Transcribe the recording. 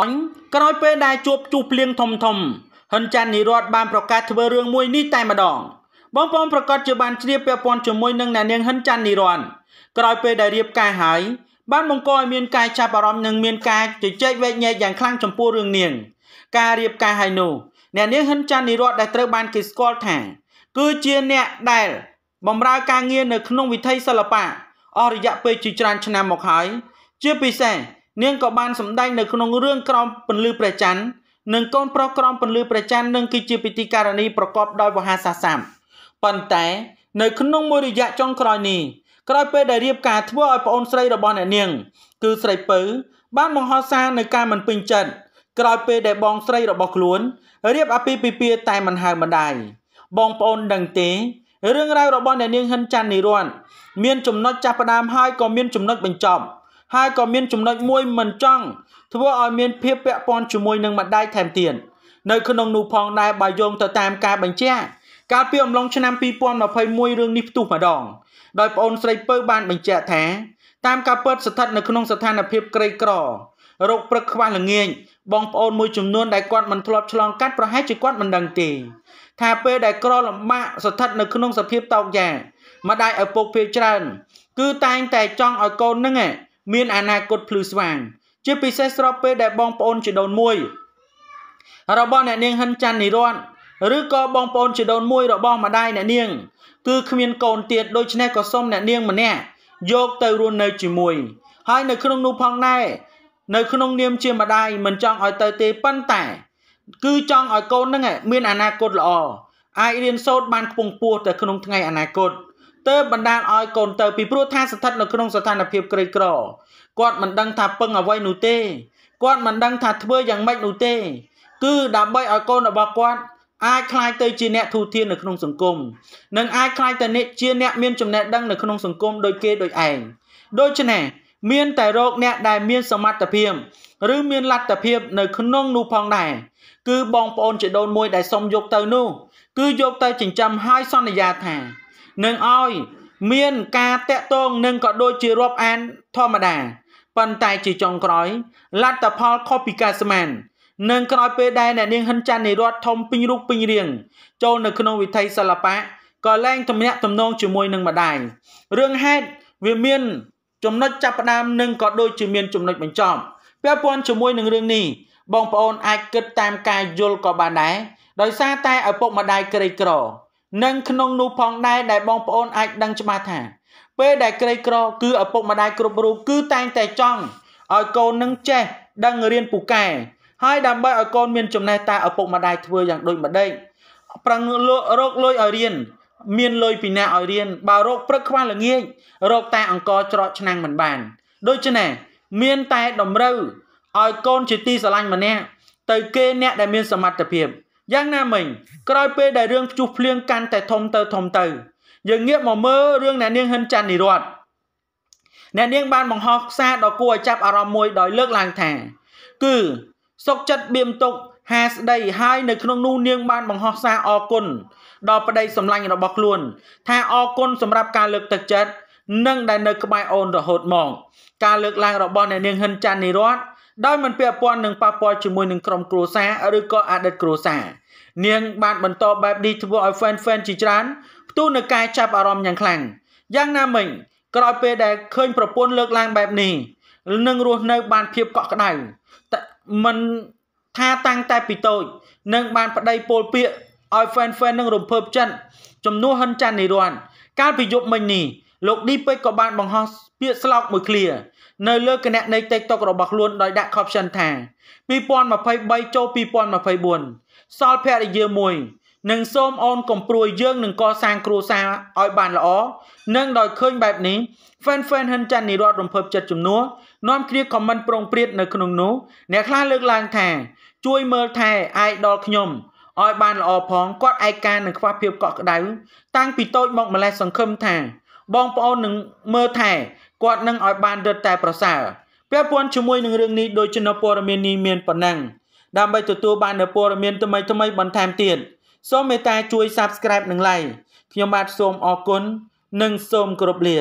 ក្រោយពេលដែលជួបជួបភ្លៀងធំធំហ៊ុនចាន់និរដ្ឋបានប្រកាសធ្វើរឿងមួយនេះតែម្ដង បងប្អូនប្រកាសជាបានជ្រាបពាក់ព័ន្ធជាមួយនឹងអ្នកនាងហ៊ុនចាន់និរដ្ឋក្រោយពេលដែលរៀបការហើយបានបង្កឲ្យមានការចាប់អារម្មណ៍និងមានការជជែកវែកញែកយ៉ាងខ្លាំងចំពោះរឿងនាងការរៀបការហើយនោះអ្នកនាងហ៊ុនចាន់និរដ្ឋដែលត្រូវបានគេស្គាល់ថា គឺជាអ្នកដែលបំរើការងារនៅក្នុងវិថីសិល្បៈអស់រយៈពេលជាច្រើនឆ្នាំមកហើយជាពិសេសនាងក៏បានសម្ដែងនៅក្នុងរឿងក្រោមពន្លឺព្រះច័ន្ទនិងកូនប្រុសក្រោមពន្លឺព្រះច័ន្ទនឹងគឺជាពិធីការនីប្រកបដោយវហាសាសាមប៉ុន្តែនៅក្នុងមួយរយៈចុងក្រោយនេះក្រោយពេលដែលរៀបការធ្វើឲ្យប្អូនស្រីរបស់អ្នកនាងគឺស្រីពៅបានបង្ហោះសារនៅការមិនពេញចិត្តក្រោយពេលដែលបងស្រីរបស់ខ្លួនរៀបអាពាហ៍ពិពាហ៍តែមិនហៅម្ដាយបងប្អូនដឹងទេរឿងរ៉ាវរបស់អ្នកនាងហិនច័ន្ទនិរ័ន្តមានចំណុចចាប់ផ្ដើមហើយក៏មានចំណុចបញ្ចប់ហើយក៏មានចំណុចមួយមិនចង់ធ្វើឲ្យមានភាពពាក់ព័ន្ធជាមួយនឹងម្ដាយថែមទៀតនៅក្នុងនោះផងដែរបើយោងទៅតាមការបញ្ជាកាលពីអំឡុងឆ្នាំ2021រឿងនេះផ្ទុះម្ដងដោយប្អូនស្រីពៅបានបញ្ជាក់ថាតាមការពិតស្ថិតនៅក្នុងស្ថានភាពក្រីក្ររោគព្រឹកខ្វះល្ងាចបងប្អូនមួយចំនួនដែលគាត់មិនធ្លាប់ឆ្លងកាត់ប្រហែលជាគាត់មិនដឹងទេ ថាពេលដែលក្រលំបាកស្ថិត នៅក្នុងសភាពតោកយ៉ាម្ដាយឪពុកភាគច្រើន គឺតែងតែចង់ឲ្យកូននឹងមានអនាគតភ្លឺស្វាង ជាពិសេសស្របពេលដែលបងប្អូនជីដូនមួយ របស់អ្នកនាងហ៊ិនច័ន្ទនិរ័ន្តឬក៏បងប្អូនជីដូនមួយរបស់ម្ដាយអ្នកនាង គឺគ្មានកូនទៀតដូច្នេះក៏សូមអ្នកនាងម្នាក់យកទៅរស់នៅ ជាមួយ ហើយនៅក្នុងនោះផងដែរនៅក្នុងនាមជាម្ដាយមិនចង់ឲ្យទៅទេប៉ុន្តែ គឺចង់ឲ្យកូននឹងមានអនាគតល្អអាចរៀនសូត្របានខ្ពង់ខ្ពស់ទៅក្នុងថ្ងៃអនាគត។ទើបបណ្ដាលឲ្យកូនទៅពីព្រោះថាស្ថិតនៅក្នុងស្ថានភាពក្រីក្រគាត់មិនដឹងថាពឹងអ្វីនោះទេគាត់មិនដឹងថាធ្វើយ៉ាងម៉េចនោះទេ គឺដើម្បីឲ្យកូន របស់គាត់អាចคล้ายទៅជាអ្នកទូធាននៅក្នុងសង្គមនិងអាចคล้ายទៅអ្នកជាអ្នកមានចំណេះដឹងនៅក្នុងសង្គមដោយគេដោយឯងដូច្នេះមាន តែរោគអ្នកដែលមានសមត្ថភាពឬមានលទ្ធភាព នៅក្នុងនោះផងដែរគឺបងប្អូនជីដូនមួយដែលសុំយកទៅនោះ គឺយកទៅចិញ្ចឹមហើយសន្យាថានឹងឲ្យ មានការតាក់ទងនឹងក៏ដូចជារាប់អានធម្មតាប៉ុន្តែជាចុងក្រោយលទ្ធផលខុសពីការស្មាន នឹងក្រោយពេលដែលអ្នកនាងហិនច័ន្ទនិរដ្ឋធំពេញរូបពេញរាងចូលនៅក្នុងវិថីសិល្បៈក៏លែងទំនាក់ទំនងជាមួយនឹងម្ដាយរឿងហេតុវាមាន ចំណុចចាប់ផ្ដើមនិងក៏ដូចជាមានចំណុចបញ្ចប់ពាក់ព័ន្ធជាមួយនឹងរឿងនេះបងប្អូនអាចគិតតាមការយល់ក៏បានដែរដោយសារតែឪពុកម្ដាយក្រីក្រនិងក្នុងនោះផងដែរដែលបងប្អូនអាចដឹងច្បាស់ថា ពេលដែលក្រីក្រគឺឪពុកម្ដាយគ្រប់រូបគឺតែងតែចង់ឲ្យកូននឹងចេះដឹងរៀនពូកែហើយដើម្បីឲ្យកូនមានចំណេះតែឪពុកម្ដាយធ្វើយ៉ាងដូចម្ដេចប្រឹងរកលុយឲ្យរៀន មានលុយពីណាឲ្យរៀន បើរកព្រឹកខ្វះល្ងាចរកតែអង្គច្រកឆ្នាំងមិនបានដូច្នេះមានតែតម្រូវឲ្យកូនជាទីស្រឡាញ់ម្នាក់ទៅគេអ្នកដែលមានសមត្ថភាពយ៉ាងណាមិញក្រោយពេលដែលរឿងភ្ជុះភ្លៀងកាន់តែធំទៅធំទៅយើងងាកមកមើលរឿងអ្នកនាងហ៊ុនច័ន្ទនិរតអ្នកនាងបានបង្ហោះសារដ៏គួរឲ្យចាប់អារម្មណ៍មួយដោយលើកឡើងថា គឺសុកចិត្តបៀមទុកហាស្ដីហើយនៅក្នុងនោះនាងបានបង្ហោះសារអរគុណដល់ប្តីសម្លាញ់របស់ខ្លួនថាអរគុណសម្រាប់ការលើកទឹកចិត្តនិងដែលនៅក្បែរអូនរហូតមកការលើកឡើងរបស់អ្នកនាងហ៊ុនច័ន្ទនិរតន៍ដោយមិនពាក់ព័ន្ធនឹងប៉ះពាល់ជាមួយនឹងក្រុមគ្រួសារឬក៏អតីតគ្រួសារនាងបានបន្តបែបនេះធ្វើឲ្យ fan fan ជាច្រើនផ្ទុះនឹងការចាប់អារម្មណ៍យ៉ាងខ្លាំងយ៉ាងណាមិញក្រោយពេលដែលឃើញប្រពន្ធលើកឡើងបែបនេះនឹងរស់នៅ បានភាពកក់ក្ដៅមិនថាតាំងតែពីតូចនឹង បានប្តីពោលពាក្យឲ្យ fan fan នឹងរំភើបចិត្តជំនួសហិនច័ន្ទនិរ័នកាលពីយប់មិញនេះលោកឌីពេជ្រក៏បានបង្ហោះពាក្យស្លោកមួយឃ្លានៅលើគណនី TikTok របស់ខ្លួនដោយដាក់ caption ថា2023ចូល2024សល់ភរិយាមួយនឹងសូមអូនកុំព្រួយយើងនឹងកសាងគ្រួសារឲ្យបានល្អនិងដោយឃើញបែបនេះ Fan Fan ហិនចាន់និរដ្ឋរំភើបចិត្តជំនួសនាំគ្នា comment ប្រងព្រាតនៅក្នុងនោះអ្នកខ្លះលើកឡើង ថា ជួយមើលថែ idol ខ្ញុំឲ្យបានល្អផងគាត់ឯកានឹងខ្វះភាពកក់ក្ដៅតាំងពីតូចមកម្លេះសង្ឃឹមថាបងប្អូននឹងមើលថែគាត់នឹងឲ្យបានរត់តែប្រសើរពាក់ព័ន្ធជាមួយនឹងរឿងនេះដូចជានៅព័ត៌មាននេះមានប៉ុណ្ណឹងដើម្បីទទួលបាននូវព័ត៌មានថ្មីថ្មីបន្ថែមទៀតសូមមេត្តាជួយ Subscribe និង Like ខ្ញុំបាទសូមអរគុណនិងសូមគោរពលា